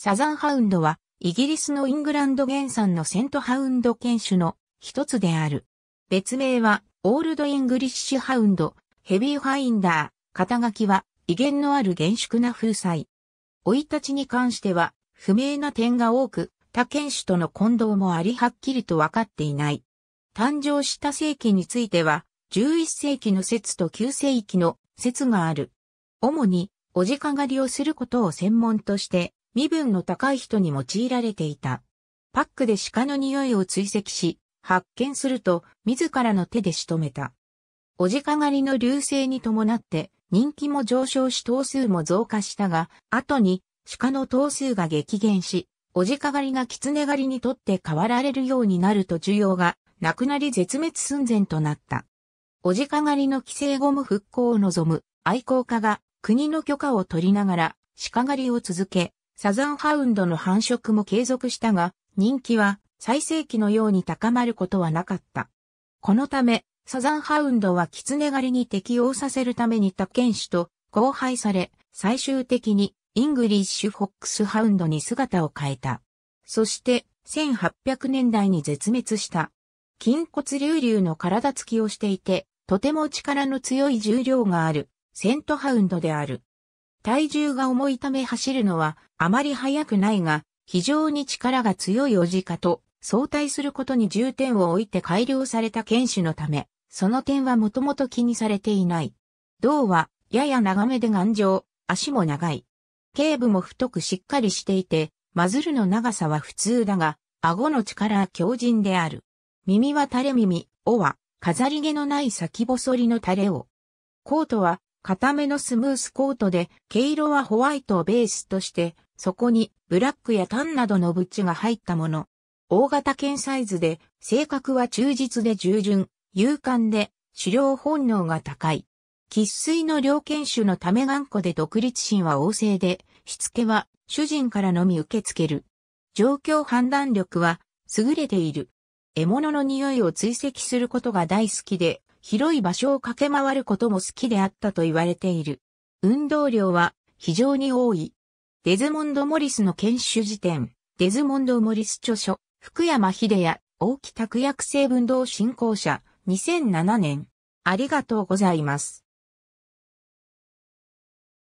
サザンハウンドは、イギリスのイングランド原産のセントハウンド犬種の一つである。別名は、オールドイングリッシュハウンド、ヘビーファインダー、肩書きは、威厳のある厳粛な風采。老いたちに関しては、不明な点が多く、他犬種との混同もありはっきりと分かっていない。誕生した世紀については、11世紀の説と9世紀の説がある。主に、おじかがりをすることを専門として、身分の高い人に用いられていた。パックで鹿の匂いを追跡し、発見すると自らの手で仕留めた。おじかがりの流星に伴って人気も上昇し頭数も増加したが、後に鹿の頭数が激減し、おじかがりが狐狩りにとって変わられるようになると需要がなくなり絶滅寸前となった。おじかがりの規制後も復興を望む愛好家が国の許可を取りながら鹿狩りを続け、サザンハウンドの繁殖も継続したが、人気は最盛期のように高まることはなかった。このため、サザンハウンドはキツネ狩りに適応させるために他犬種と交配され、最終的にイングリッシュフォックスハウンドに姿を変えた。そして、1800年代に絶滅した。筋骨隆々の体つきをしていて、とても力の強い重量がある、セントハウンドである。体重が重いため走るのはあまり速くないが、非常に力が強いオジカと相対することに重点を置いて改良された犬種のため、その点はもともと気にされていない。胴はやや長めで頑丈、足も長い。頸部も太くしっかりしていて、マズルの長さは普通だが、顎の力は強靭である。耳は垂れ耳、尾は飾り毛のない先細りの垂れを。コートは固めのスムースコートで、毛色はホワイトをベースとして、そこにブラックやタンなどのブッチが入ったもの。大型犬サイズで、性格は忠実で従順、勇敢で、狩猟本能が高い。喫水の猟犬種のため頑固で独立心は旺盛で、しつけは主人からのみ受け付ける。状況判断力は優れている。獲物の匂いを追跡することが大好きで、広い場所を駆け回ることも好きであったと言われている。運動量は非常に多い。デズモンド・モリスの研修辞典、デズモンド・モリス著書、福山秀也、大木拓薬成運動振興者、2007年。ありがとうございます。